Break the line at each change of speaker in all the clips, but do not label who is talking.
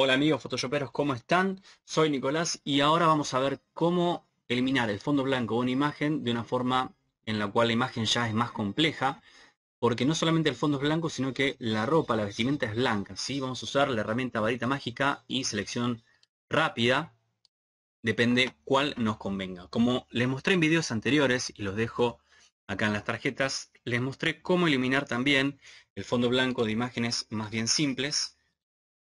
Hola amigos photoshoperos, ¿cómo están? Soy Nicolás y ahora vamos a ver cómo eliminar el fondo blanco de una imagen de una forma en la cual la imagen ya es más compleja porque no solamente el fondo es blanco sino que la ropa, la vestimenta es blanca ¿sí? Vamos a usar la herramienta varita mágica y selección rápida depende cuál nos convenga Como les mostré en videos anteriores y los dejo acá en las tarjetas les mostré cómo eliminar también el fondo blanco de imágenes más bien simples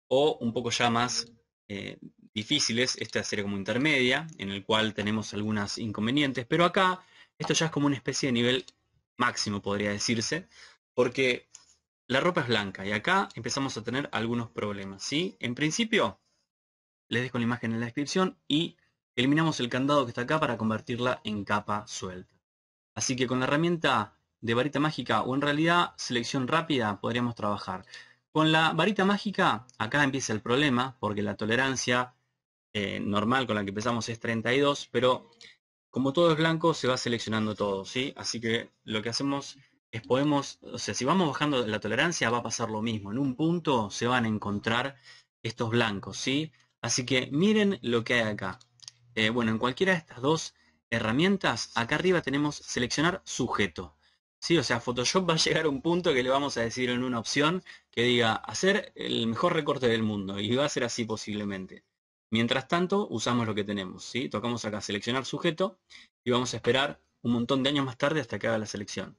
o un poco ya más eh, difíciles, esta serie como intermedia, en el cual tenemos algunas inconvenientes, pero acá esto ya es como una especie de nivel máximo, podría decirse, porque la ropa es blanca y acá empezamos a tener algunos problemas, ¿sí? En principio, les dejo la imagen en la descripción y eliminamos el candado que está acá para convertirla en capa suelta. Así que con la herramienta de varita mágica o en realidad selección rápida podríamos trabajar con la varita mágica, acá empieza el problema, porque la tolerancia eh, normal con la que empezamos es 32, pero como todo es blanco, se va seleccionando todo, ¿sí? Así que lo que hacemos es podemos, o sea, si vamos bajando la tolerancia va a pasar lo mismo. En un punto se van a encontrar estos blancos, ¿sí? Así que miren lo que hay acá. Eh, bueno, en cualquiera de estas dos herramientas, acá arriba tenemos seleccionar sujeto. Sí, o sea, Photoshop va a llegar a un punto que le vamos a decir en una opción que diga hacer el mejor recorte del mundo y va a ser así posiblemente. Mientras tanto, usamos lo que tenemos, ¿sí? Tocamos acá seleccionar sujeto y vamos a esperar un montón de años más tarde hasta que haga la selección.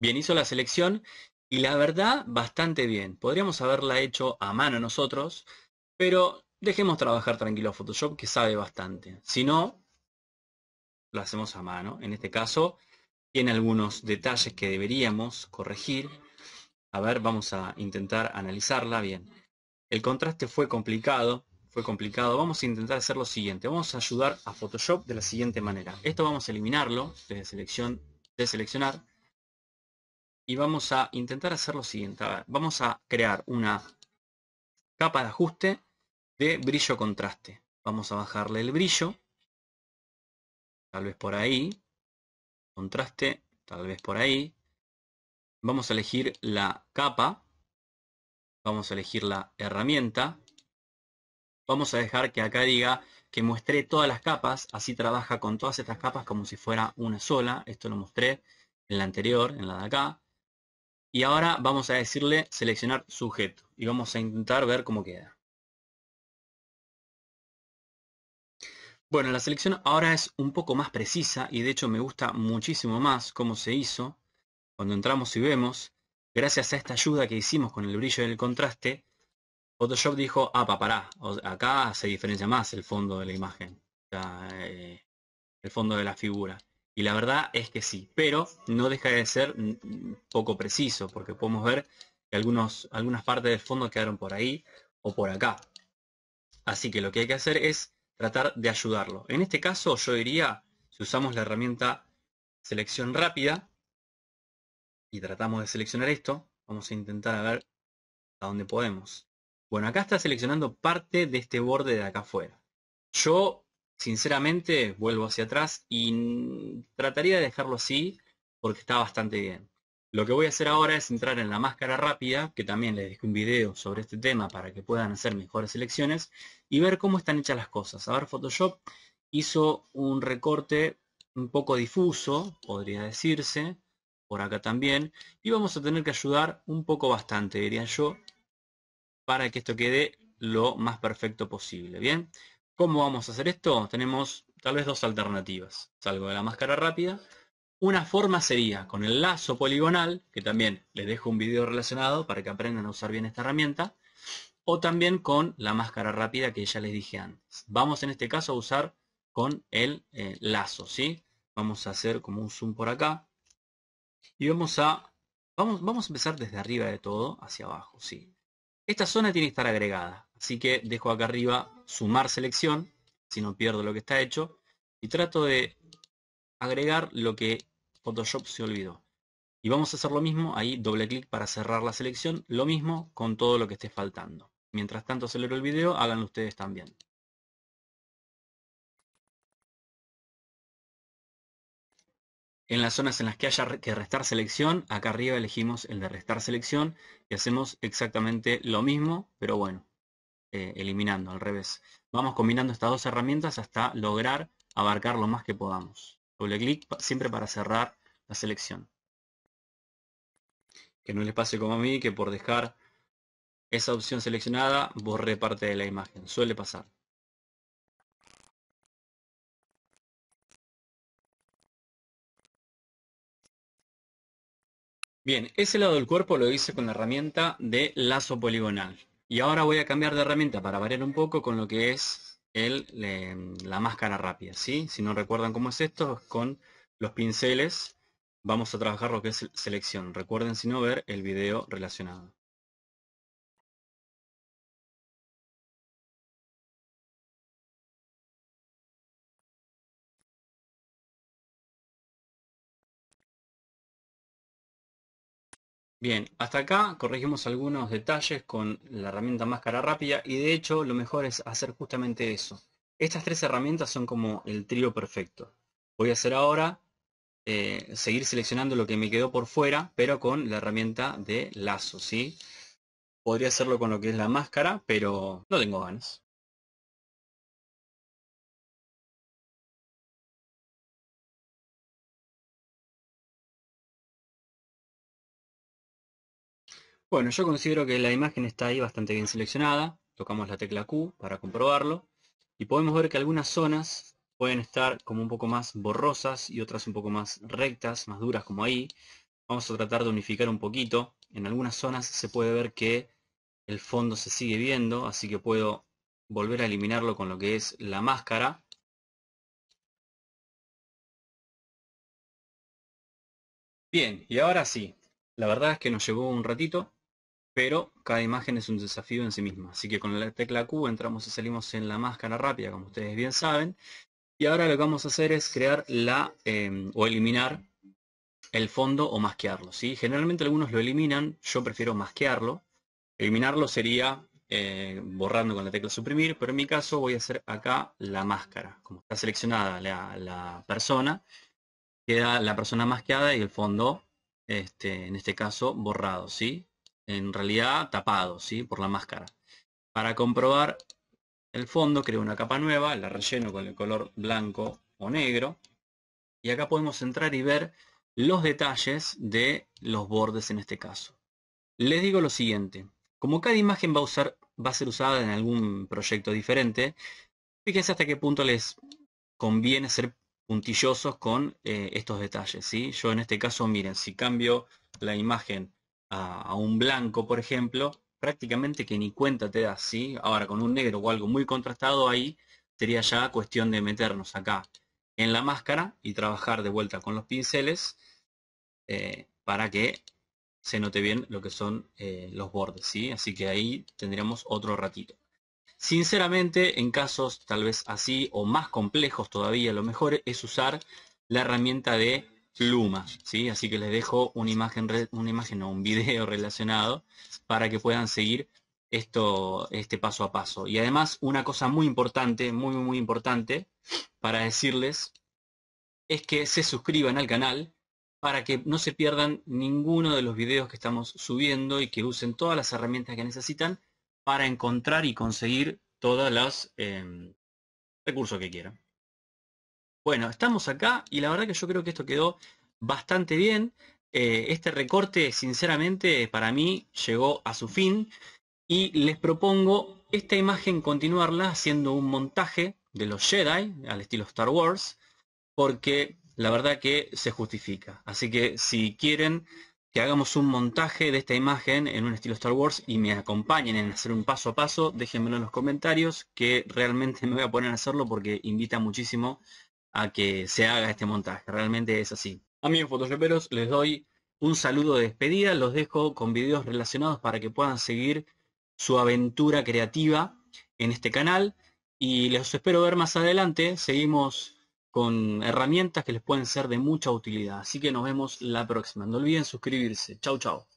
Bien, hizo la selección y la verdad bastante bien. Podríamos haberla hecho a mano nosotros, pero dejemos trabajar tranquilo a Photoshop que sabe bastante. Si no, lo hacemos a mano. En este caso, tiene algunos detalles que deberíamos corregir. A ver, vamos a intentar analizarla bien. El contraste fue complicado, fue complicado. Vamos a intentar hacer lo siguiente. Vamos a ayudar a Photoshop de la siguiente manera. Esto vamos a eliminarlo desde selección, de seleccionar. Y vamos a intentar hacer lo siguiente. vamos a crear una capa de ajuste de brillo contraste. Vamos a bajarle el brillo tal vez por ahí, contraste, tal vez por ahí. Vamos a elegir la capa, vamos a elegir la herramienta, vamos a dejar que acá diga que muestre todas las capas, así trabaja con todas estas capas como si fuera una sola, esto lo mostré en la anterior, en la de acá. Y ahora vamos a decirle seleccionar sujeto y vamos a intentar ver cómo queda. Bueno, la selección ahora es un poco más precisa y de hecho me gusta muchísimo más cómo se hizo. Cuando entramos y vemos, gracias a esta ayuda que hicimos con el brillo y el contraste, Photoshop dijo, ah, pa, acá se diferencia más el fondo de la imagen, eh, el fondo de la figura. Y la verdad es que sí, pero no deja de ser poco preciso, porque podemos ver que algunas partes del fondo quedaron por ahí o por acá. Así que lo que hay que hacer es tratar de ayudarlo. En este caso yo diría, si usamos la herramienta selección rápida y tratamos de seleccionar esto, vamos a intentar a ver a dónde podemos. Bueno, acá está seleccionando parte de este borde de acá afuera. Yo, sinceramente, vuelvo hacia atrás y trataría de dejarlo así porque está bastante bien. Lo que voy a hacer ahora es entrar en la máscara rápida, que también les dejé un video sobre este tema para que puedan hacer mejores selecciones, y ver cómo están hechas las cosas. A ver, Photoshop hizo un recorte un poco difuso, podría decirse, por acá también, y vamos a tener que ayudar un poco bastante, diría yo, para que esto quede lo más perfecto posible, ¿bien? ¿Cómo vamos a hacer esto? Tenemos tal vez dos alternativas. Salgo de la máscara rápida, una forma sería con el lazo poligonal, que también les dejo un video relacionado para que aprendan a usar bien esta herramienta, o también con la máscara rápida que ya les dije antes. Vamos en este caso a usar con el eh, lazo, ¿sí? Vamos a hacer como un zoom por acá y vamos a, vamos, vamos a empezar desde arriba de todo hacia abajo, ¿sí? Esta zona tiene que estar agregada, así que dejo acá arriba sumar selección, si no pierdo lo que está hecho, y trato de agregar lo que Photoshop se olvidó. Y vamos a hacer lo mismo, ahí doble clic para cerrar la selección, lo mismo con todo lo que esté faltando. Mientras tanto acelero el video, háganlo ustedes también. En las zonas en las que haya que restar selección, acá arriba elegimos el de restar selección y hacemos exactamente lo mismo, pero bueno, eh, eliminando al revés. Vamos combinando estas dos herramientas hasta lograr abarcar lo más que podamos. Doble clic siempre para cerrar la selección. Que no les pase como a mí, que por dejar esa opción seleccionada borré parte de la imagen. Suele pasar. Bien, ese lado del cuerpo lo hice con la herramienta de lazo poligonal. Y ahora voy a cambiar de herramienta para variar un poco con lo que es el, la máscara rápida. ¿sí? Si no recuerdan cómo es esto, con los pinceles vamos a trabajar lo que es selección. Recuerden si no ver el video relacionado. Bien, hasta acá corregimos algunos detalles con la herramienta máscara rápida y de hecho lo mejor es hacer justamente eso. Estas tres herramientas son como el trío perfecto. Voy a hacer ahora eh, seguir seleccionando lo que me quedó por fuera, pero con la herramienta de lazo, Podría hacerlo con lo que es la máscara, pero no tengo ganas. Bueno, yo considero que la imagen está ahí bastante bien seleccionada. Tocamos la tecla Q para comprobarlo. Y podemos ver que algunas zonas pueden estar como un poco más borrosas y otras un poco más rectas, más duras como ahí. Vamos a tratar de unificar un poquito. En algunas zonas se puede ver que el fondo se sigue viendo, así que puedo volver a eliminarlo con lo que es la máscara. Bien, y ahora sí, la verdad es que nos llevó un ratito, pero cada imagen es un desafío en sí misma. Así que con la tecla Q entramos y salimos en la máscara rápida, como ustedes bien saben. Y ahora lo que vamos a hacer es crear la em, o eliminar el fondo o masquearlo. ¿sí? Generalmente algunos lo eliminan, yo prefiero masquearlo. Eliminarlo sería eh, borrando con la tecla suprimir, pero en mi caso voy a hacer acá la máscara. Como está seleccionada la, persona, queda la persona masqueada y el fondo, este, en este caso, borrado. ¿sí? en realidad tapado ¿sí? por la máscara. Para comprobar el fondo creo una capa nueva, la relleno con el color blanco o negro y acá podemos entrar y ver los detalles de los bordes en este caso. Les digo lo siguiente, como cada imagen va a, usar, va a ser usada en algún proyecto diferente, fíjense hasta qué punto les conviene ser puntillosos con eh, estos detalles. ¿sí? Yo en este caso, miren, si cambio la imagen a, un blanco, por ejemplo, prácticamente que ni cuenta te das, ¿sí? Ahora, con un negro o algo muy contrastado ahí, sería ya cuestión de meternos acá en la máscara y trabajar de vuelta con los pinceles eh, para que se note bien lo que son eh, los bordes, ¿sí? Así que ahí tendríamos otro ratito. Sinceramente, en casos tal vez así o más complejos todavía, lo mejor es usar la herramienta de pluma, ¿sí? Así que les dejo una imagen, una imagen o un video relacionado para que puedan seguir esto, este paso a paso. Y además, una cosa muy importante, muy, muy importante para decirles es que se suscriban al canal para que no se pierdan ninguno de los videos que estamos subiendo y que usen todas las herramientas que necesitan para encontrar y conseguir todos los em, recursos que quieran. Bueno, estamos acá y la verdad que yo creo que esto quedó bastante bien. Eh, este recorte, sinceramente, para mí llegó a su fin y les propongo esta imagen continuarla haciendo un montaje de los Jedi al estilo Star Wars porque la verdad que se justifica. Así que si quieren que hagamos un montaje de esta imagen en un estilo Star Wars y me acompañen en hacer un paso a paso, déjenmelo en los comentarios que realmente me voy a poner a hacerlo porque invita muchísimo a que se haga este montaje. Realmente es así. A mí en les doy un saludo de despedida, los dejo con videos relacionados para que puedan seguir su aventura creativa en este canal y los espero ver más adelante. Seguimos con herramientas que les pueden ser de mucha utilidad. Así que nos vemos la próxima. No olviden suscribirse. Chau, chau.